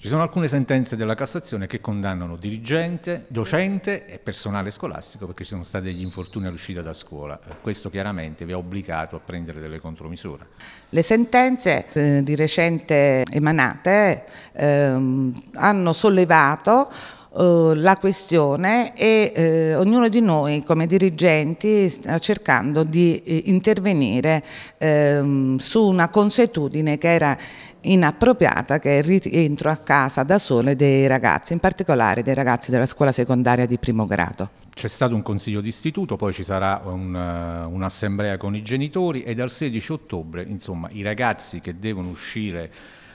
Ci sono alcune sentenze della Cassazione che condannano dirigente, docente e personale scolastico perché ci sono stati degli infortuni all'uscita da scuola. Eh, questo chiaramente vi ha obbligato a prendere delle contromisure. Le sentenze eh, di recente emanate eh, hanno sollevato eh, la questione e eh, ognuno di noi come dirigenti sta cercando di eh, intervenire ehm, su una consuetudine che era inappropriata che è il rientro a casa da sole dei ragazzi, in particolare dei ragazzi della scuola secondaria di primo grado. C'è stato un consiglio d'istituto, poi ci sarà un, uh, un'assemblea con i genitori e dal 16 ottobre insomma, i ragazzi che devono uscire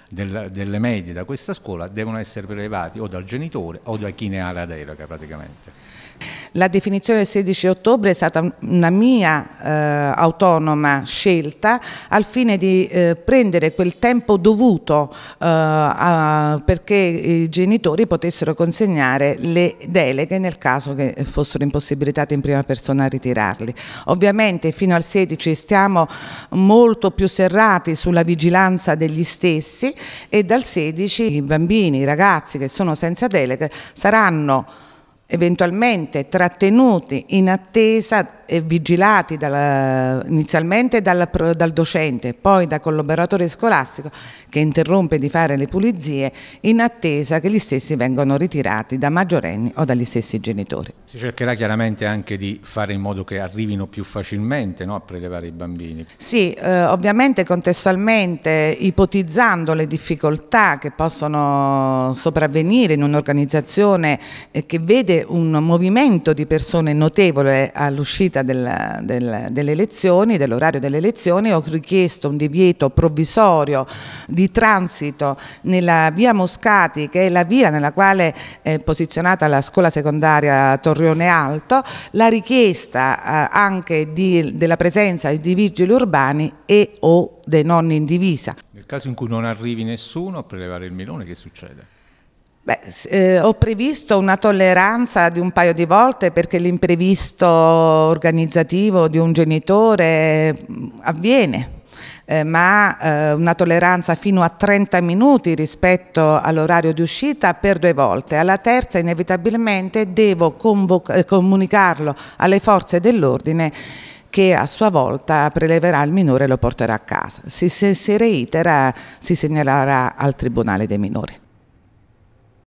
del, delle medie da questa scuola devono essere prelevati o dal genitore o da chi ne ha la delega praticamente. La definizione del 16 ottobre è stata una mia eh, autonoma scelta al fine di eh, prendere quel tempo dovuto eh, a, perché i genitori potessero consegnare le deleghe nel caso che fossero impossibilitati in prima persona a ritirarli. Ovviamente fino al 16 stiamo molto più serrati sulla vigilanza degli stessi e dal 16 i bambini, i ragazzi che sono senza deleghe saranno eventualmente trattenuti in attesa e vigilati dalla, inizialmente dalla, dal docente, poi dal collaboratore scolastico che interrompe di fare le pulizie in attesa che gli stessi vengano ritirati da maggiorenni o dagli stessi genitori. Si cercherà chiaramente anche di fare in modo che arrivino più facilmente no, a prelevare i bambini. Sì, eh, ovviamente contestualmente ipotizzando le difficoltà che possono sopravvenire in un'organizzazione eh, che vede vede un movimento di persone notevole all'uscita del, del, delle elezioni, dell'orario delle elezioni, ho richiesto un divieto provvisorio di transito nella via Moscati, che è la via nella quale è posizionata la scuola secondaria Torrione Alto, la richiesta eh, anche di, della presenza di vigili urbani e o dei nonni in divisa. Nel caso in cui non arrivi nessuno a prelevare il melone, che succede? Beh, eh, ho previsto una tolleranza di un paio di volte perché l'imprevisto organizzativo di un genitore mm, avviene. Eh, ma eh, una tolleranza fino a 30 minuti rispetto all'orario di uscita per due volte. Alla terza inevitabilmente devo eh, comunicarlo alle forze dell'ordine che a sua volta preleverà il minore e lo porterà a casa. Se si reitera si segnalerà al Tribunale dei minori.